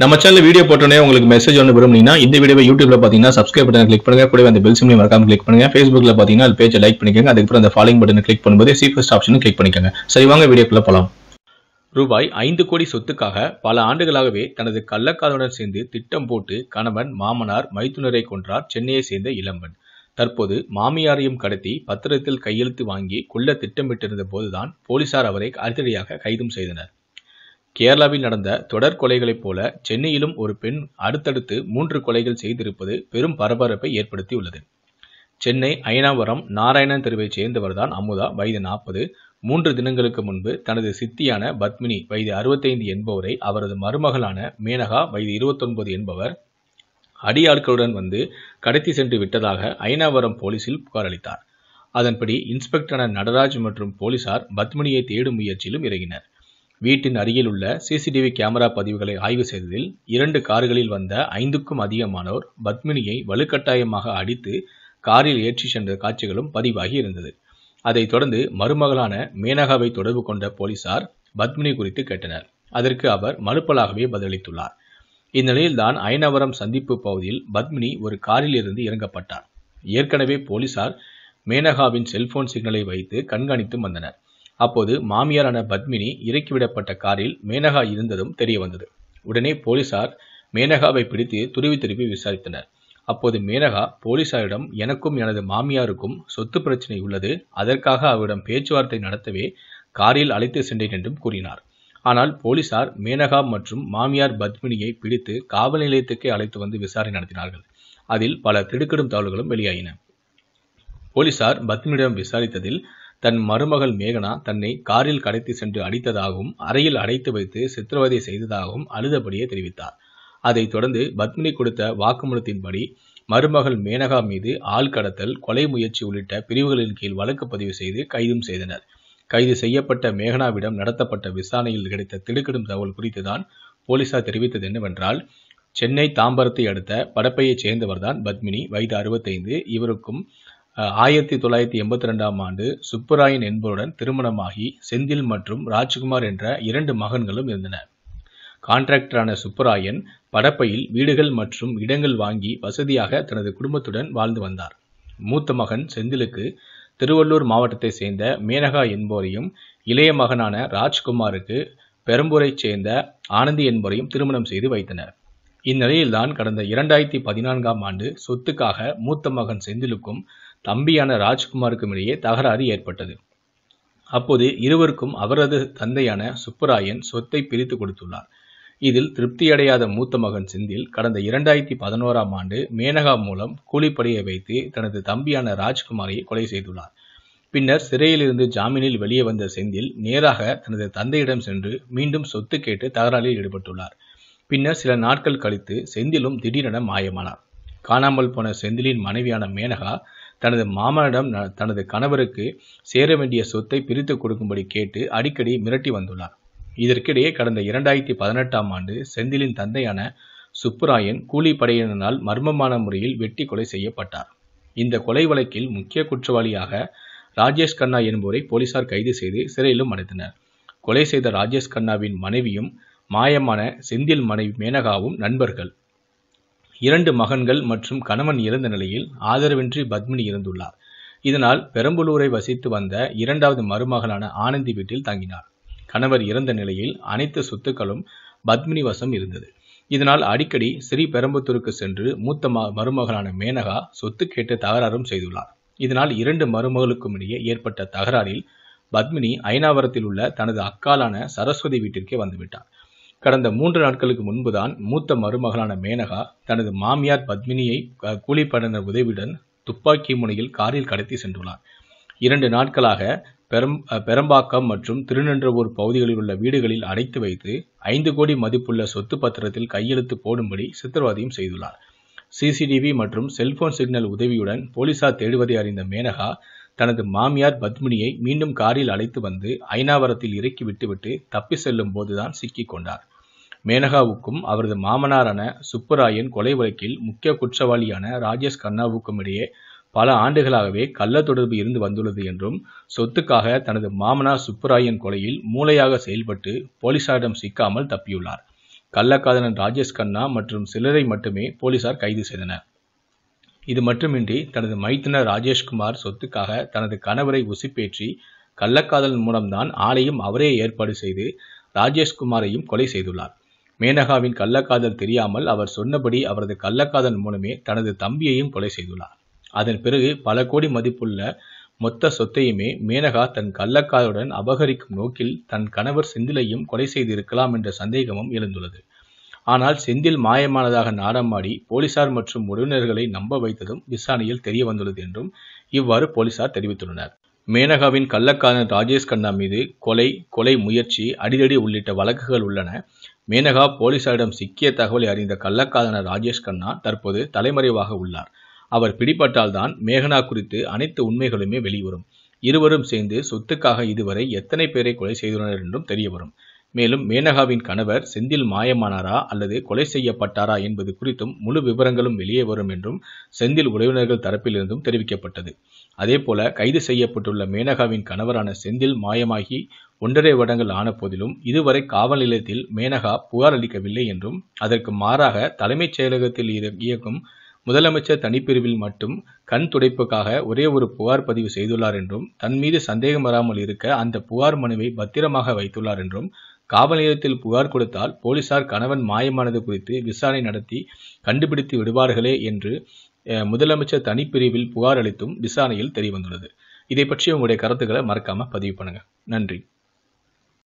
நம்ம channel video போட்டோன்னே உங்களுக்கு மெசேஜ் ஒன்று விரும்புனீங்கன்னா இந்த வீடியோ யூடியூப்ல பார்த்தீங்கன்னா சப்ஸ்கிரைப் பட்டன் கிளிக் பண்ணுங்க கூட அந்த பெல் சிம்லையும் மறக்காம கிளிக் பண்ணுங்க ஃபேஸ்புக்ல பார்த்தீங்கன்னா அது பேஜை லைக் பண்ணிக்கோங்க அதுக்கப்புறம் அந்த ஃபாலோயிங் பட்டன் கிளிக் பண்ணும்போது சீஃபஸ்ட் ஆப்ஷனும் கிளிக் பண்ணிக்கோங்க சரி வாங்க வீடியோக்குள்ள போகலாம் ரூபாய் ஐந்து கோடி சொத்துக்காக பல ஆண்டுகளாகவே தனது கள்ளக்காதலுடன் சேர்ந்து திட்டம் போட்டு கணவன் மாமனார் மைத்துனரை கொன்றார் சென்னையை சேர்ந்த இளம்பன் தற்போது மாமியாரையும் கடத்தி பத்திரத்தில் கையெழுத்து வாங்கி கொள்ள திட்டமிட்டிருந்த போதுதான் போலீசார் அவரை அதிரடியாக கைதும் செய்தனர் கேரளாவில் நடந்த தொடர் கொலைகளைப் போல சென்னையிலும் ஒரு பெண் அடுத்தடுத்து மூன்று கொலைகள் செய்திருப்பது பெரும் பரபரப்பை ஏற்படுத்தியுள்ளது சென்னை அயனாவரம் நாராயணன் தெருவைச் சேர்ந்தவர்தான் அமுதா வயது நாற்பது மூன்று தினங்களுக்கு முன்பு தனது சித்தியான பத்மினி வயது அறுபத்தைந்து என்பவரை அவரது மருமகளான மேனகா வயது இருபத்தொன்பது என்பவர் அடியாட்களுடன் வந்து கடத்தி சென்று விட்டதாக அயனாவரம் போலீசில் புகார் அளித்தார் அதன்படி இன்ஸ்பெக்டரான நடராஜ் மற்றும் போலீசார் பத்மினியை தேடும் முயற்சியிலும் இறங்கினர் வீட்டின் அருகில் உள்ள சிசிடிவி கேமரா பதிவுகளை ஆய்வு செய்ததில் இரண்டு கார்களில் வந்த ஐந்துக்கும் அதிகமானோர் பத்மினியை வலுக்கட்டாயமாக அடித்து காரில் ஏற்றி சென்ற காட்சிகளும் பதிவாகி இருந்தது அதைத் தொடர்ந்து மருமகளான மேனகாவை தொடர்பு கொண்ட போலீசார் பத்மினி குறித்து கேட்டனர் அதற்கு அவர் மறுப்பலாகவே பதிலளித்துள்ளார் இந்நிலையில்தான் அயனவரம் சந்திப்பு பகுதியில் பத்மினி ஒரு காரில் இருந்து இறங்கப்பட்டார் ஏற்கனவே போலீசார் மேனகாவின் செல்போன் சிக்னலை வைத்து கண்காணித்து வந்தனர் அப்போது மாமியாரான பத்மினி இறக்கிவிடப்பட்ட காரில் மேனகா இருந்ததும் தெரிய வந்தது உடனே போலீசார் மேனகாவை பிடித்து துருவி திருப்பி விசாரித்தனர் அப்போது மேனகா போலீசாரிடம் எனக்கும் எனது மாமியாருக்கும் சொத்து பிரச்சனை உள்ளது அதற்காக அவரிடம் பேச்சுவார்த்தை நடத்தவே காரில் அழைத்து சென்றேன் என்றும் கூறினார் ஆனால் போலீசார் மேனகா மற்றும் மாமியார் பத்மினியை பிடித்து காவல் நிலையத்துக்கே அழைத்து வந்து விசாரணை நடத்தினார்கள் அதில் பல திடுக்கிடும் தகவல்களும் வெளியாயின போலீசார் பத்மினியிடம் விசாரித்ததில் தன் மருமகள் மேகனா தன்னை காரில் கடத்தி சென்று அடித்ததாகவும் அறையில் அடைத்து வைத்து சித்திரவதை செய்ததாகவும் அழுதபடியே தெரிவித்தார் அதைத் தொடர்ந்து பத்மினி கொடுத்த வாக்குமூலத்தின்படி மருமகள் மேனகா மீது ஆள் கடத்தல் கொலை முயற்சி உள்ளிட்ட பிரிவுகளின் கீழ் வழக்கு பதிவு செய்து கைதும் செய்தனர் கைது செய்யப்பட்ட மேகனாவிடம் நடத்தப்பட்ட விசாரணையில் கிடைத்த திடுக்கிடும் தகவல் குறித்துதான் போலீசார் தெரிவித்தது என்னவென்றால் சென்னை தாம்பரத்தை அடுத்த படப்பையைச் சேர்ந்தவர்தான் பத்மினி வயது அறுபத்தைந்து இவருக்கும் ஆயிரத்தி தொள்ளாயிரத்தி எண்பத்தி ரெண்டாம் ஆண்டு சுப்பராயன் என்பவருடன் திருமணமாகி செந்தில் மற்றும் ராஜ்குமார் என்ற இரண்டு மகன்களும் இருந்தன கான்ட்ராக்டரான சுப்பராயன் படப்பையில் வீடுகள் மற்றும் இடங்கள் வாங்கி வசதியாக தனது குடும்பத்துடன் வாழ்ந்து வந்தார் மூத்த மகன் செந்திலுக்கு திருவள்ளூர் மாவட்டத்தை சேர்ந்த மேனகா என்பவரையும் இளைய மகனான ராஜ்குமாருக்கு பெரம்பூரைச் சேர்ந்த ஆனந்தி என்பவரையும் திருமணம் செய்து வைத்தனர் இந்நிலையில்தான் கடந்த இரண்டாயிரத்தி பதினான்காம் ஆண்டு சொத்துக்காக மூத்த மகன் செந்திலுக்கும் தம்பியான ராஜ்குமாருக்கும் இடையே தகராறு ஏற்பட்டது அப்போது இருவருக்கும் அவரது தந்தையான சுப்பராயன் சொத்தை பிரித்து கொடுத்துள்ளார் இதில் திருப்தியடையாத மூத்த மகன் செந்தில் கடந்த இரண்டாயிரத்தி பதினோராம் ஆண்டு மேனகா மூலம் கூலிப்படையை வைத்து தனது தம்பியான ராஜ்குமாரை கொலை செய்துள்ளார் பின்னர் சிறையிலிருந்து ஜாமீனில் வெளியே வந்த செந்தில் நேராக தனது தந்தையிடம் சென்று மீண்டும் சொத்து கேட்டு தகராறில் ஈடுபட்டுள்ளார் பின்னர் சில நாட்கள் கழித்து செந்திலும் திடீரென மாயமானார் காணாமல் போன செந்திலின் மனைவியான மேனகா தனது மாமனிடம் தனது கணவருக்கு சேர வேண்டிய சொத்தை பிரித்து கொடுக்கும்படி கேட்டு அடிக்கடி மிரட்டி வந்துள்ளார் இதற்கிடையே கடந்த இரண்டாயிரத்தி பதினெட்டாம் ஆண்டு செந்திலின் தந்தையான சுப்புராயன் கூலிப்படையினரால் மர்மமான முறையில் வெட்டி கொலை செய்யப்பட்டார் இந்த கொலை வழக்கில் முக்கிய குற்றவாளியாக ராஜேஷ் கண்ணா என்பவரை போலீசார் கைது செய்து சிறையிலும் அடைத்தனர் கொலை செய்த ராஜேஷ் கண்ணாவின் மனைவியும் மாயமான செந்தில் மனைவி மேனகாவும் நண்பர்கள் இரண்டு மகன்கள் மற்றும் கணவன் இறந்த நிலையில் ஆதரவின்றி பத்மினி இறந்துள்ளார் இதனால் பெரம்பலூரை வசித்து வந்த இரண்டாவது மருமகளான ஆனந்தி வீட்டில் தங்கினார் கணவர் இறந்த நிலையில் அனைத்து சொத்துக்களும் பத்மினி வசம் இருந்தது இதனால் அடிக்கடி ஸ்ரீ பெரம்பத்தூருக்கு சென்று மூத்த மருமகளான மேனகா சொத்து கேட்டு தகராறும் செய்துள்ளார் இதனால் இரண்டு மருமகளுக்கும் இடையே ஏற்பட்ட தகராறில் பத்மினி ஐநாவரத்தில் உள்ள தனது அக்காலான சரஸ்வதி வீட்டிற்கே வந்துவிட்டார் கடந்த மூன்று நாட்களுக்கு முன்புதான் மூத்த மருமகளான மேனகா தனது மாமியார் பத்மினியை கூலிப்படையினர் உதவியுடன் துப்பாக்கி முனையில் காரில் கடத்தி சென்றுள்ளார் இரண்டு நாட்களாக பெரம் பெரம்பாக்கம் மற்றும் திருநின்றவூர் பகுதிகளில் உள்ள வீடுகளில் அடைத்து வைத்து ஐந்து கோடி மதிப்புள்ள சொத்து பத்திரத்தில் கையெழுத்து போடும்படி சித்திரவாதியும் செய்துள்ளார் சிசிடிவி மற்றும் செல்போன் சிக்னல் உதவியுடன் போலீசார் தேடுவதை அறிந்த மேனகா தனது மாமியார் பத்மினியை மீண்டும் காரில் அழைத்து வந்து ஐநாவரத்தில் இறக்கி விட்டுவிட்டு தப்பி செல்லும் போதுதான் சிக்கிக் கொண்டார் மேனகாவுக்கும் அவரது மாமனாரான சுப்புராயன் கொலை வழக்கில் முக்கிய குற்றவாளியான ராஜேஷ் கண்ணாவுக்கும் இடையே பல ஆண்டுகளாகவே கள்ள தொடர்பு இருந்து வந்துள்ளது என்றும் சொத்துக்காக தனது மாமனார் சுப்புராயன் கொலையில் மூளையாக செயல்பட்டு போலீசாரிடம் சிக்காமல் தப்பியுள்ளார் கள்ளக்காதலன் ராஜேஷ் கண்ணா மற்றும் சிலரை மட்டுமே போலீசார் கைது செய்தனர் இது மட்டுமின்றி தனது மைத்துனர் ராஜேஷ்குமார் சொத்துக்காக தனது கணவரை உசிப்பேற்றி கள்ளக்காதலன் மூலம்தான் ஆலையும் அவரே ஏற்பாடு செய்து ராஜேஷ்குமாரையும் கொலை செய்துள்ளார் மேனகாவின் கள்ளக்காதல் தெரியாமல் அவர் சொன்னபடி அவரது கள்ளக்காதல் மூலமே தனது தம்பியையும் கொலை செய்துள்ளார் அதன் பிறகு பல கோடி மதிப்புள்ள மொத்த சொத்தையுமே மேனகா தன் கள்ளக்காதலுடன் அபகரிக்கும் நோக்கில் தன் கணவர் செந்திலையும் கொலை செய்திருக்கலாம் என்ற சந்தேகமும் எழுந்துள்ளது ஆனால் செந்தில் மாயமானதாக நாடமாடி போலீசார் மற்றும் உறவினர்களை நம்ப வைத்ததும் விசாரணையில் தெரிய வந்துள்ளது என்றும் இவ்வாறு போலீசார் தெரிவித்துள்ளனர் மேனகாவின் கள்ளக்காதன் ராஜேஷ் கண்ணா மீது கொலை கொலை முயற்சி அடிதடி உள்ளிட்ட வழக்குகள் உள்ளன மேனகா போலீசாரிடம் சிக்கிய தகவலை அறிந்த கள்ளக்காதனர் ராஜேஷ் கண்ணா தற்போது தலைமறைவாக உள்ளார் அவர் பிடிபட்டால்தான் மேகனா குறித்து அனைத்து உண்மைகளுமே வெளிவரும் இருவரும் சேர்ந்து சொத்துக்காக இதுவரை எத்தனை பேரை கொலை செய்துள்ளனர் என்றும் தெரியவரும் மேலும் மேனகாவின் கணவர் செந்தில் மாயமானாரா அல்லது கொலை செய்யப்பட்டாரா என்பது குறித்தும் முழு விவரங்களும் வெளியே வரும் என்றும் செந்தில் உறவினர்கள் தரப்பிலிருந்தும் தெரிவிக்கப்பட்டது அதேபோல கைது செய்யப்பட்டுள்ள மேனகாவின் கணவரான செந்தில் மாயமாகி ஒன்றரை வருடங்கள் ஆன போதிலும் இதுவரை காவல் நிலையத்தில் மேனகா புகார் அளிக்கவில்லை என்றும் அதற்கு மாறாக தலைமைச் செயலகத்தில் இயக்கும் முதலமைச்சர் தனிப்பிரிவில் மட்டும் கண் துடைப்புக்காக ஒரே ஒரு புகார் பதிவு செய்துள்ளார் என்றும் தன் மீது சந்தேகம் வராமல் இருக்க அந்த புகார் மனுவை பத்திரமாக வைத்துள்ளார் என்றும் காவல் நிலையத்தில் புகார் கொடுத்தால் போலீசார் கணவன் மாயமானது குறித்து விசாரணை நடத்தி கண்டுபிடித்து விடுவார்களே என்று முதலமைச்சர் தனிப்பிரிவில் புகார் அளித்தும் விசாரணையில் தெரியவந்துள்ளது இதை பற்றி உங்களுடைய கருத்துக்களை மறக்காம பதிவு பண்ணுங்க நன்றி